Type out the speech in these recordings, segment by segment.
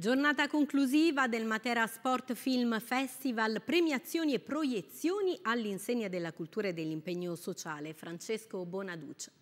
Giornata conclusiva del Matera Sport Film Festival, premiazioni e proiezioni all'insegna della cultura e dell'impegno sociale. Francesco Bonaduce.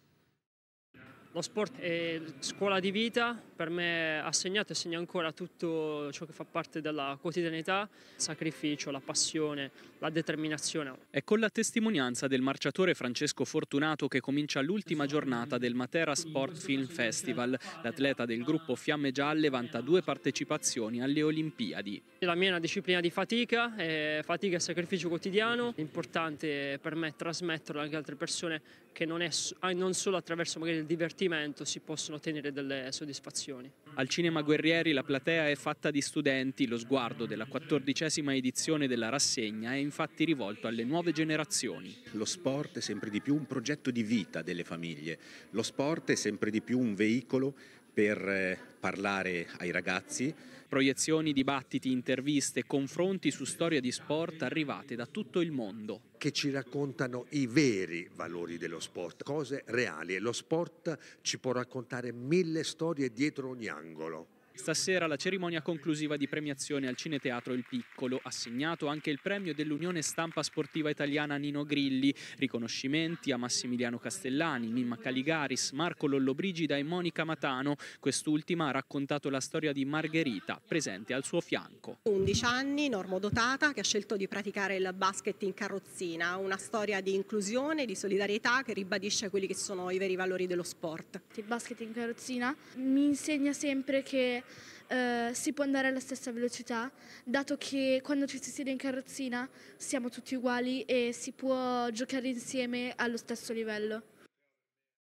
Lo sport è scuola di vita, per me ha segnato e segna ancora tutto ciò che fa parte della quotidianità, il sacrificio, la passione, la determinazione. È con la testimonianza del marciatore Francesco Fortunato che comincia l'ultima giornata del Matera Sport Film Festival. L'atleta del gruppo Fiamme Gialle vanta due partecipazioni alle Olimpiadi. La mia è una disciplina di fatica, fatica e sacrificio quotidiano. L'importante per me è trasmetterlo anche ad altre persone che non, è, ah, non solo attraverso magari il divertimento divertimento si possono ottenere delle soddisfazioni. Al Cinema Guerrieri la platea è fatta di studenti, lo sguardo della quattordicesima edizione della rassegna è infatti rivolto alle nuove generazioni. Lo sport è sempre di più un progetto di vita delle famiglie, lo sport è sempre di più un veicolo per eh, parlare ai ragazzi. Proiezioni, dibattiti, interviste, confronti su storia di sport arrivate da tutto il mondo. Che ci raccontano i veri valori dello sport, cose reali e lo sport ci può raccontare mille storie dietro ogni angolo. Stasera la cerimonia conclusiva di premiazione al Cineteatro Il Piccolo, assegnato anche il premio dell'Unione Stampa Sportiva Italiana Nino Grilli, riconoscimenti a Massimiliano Castellani, Mimma Caligaris, Marco Lollobrigida e Monica Matano. Quest'ultima ha raccontato la storia di Margherita, presente al suo fianco. 11 anni, normodotata, che ha scelto di praticare il basket in carrozzina, una storia di inclusione, di solidarietà che ribadisce quelli che sono i veri valori dello sport. Il basket in carrozzina mi insegna sempre che eh, si può andare alla stessa velocità, dato che quando ci si siede in carrozzina siamo tutti uguali e si può giocare insieme allo stesso livello.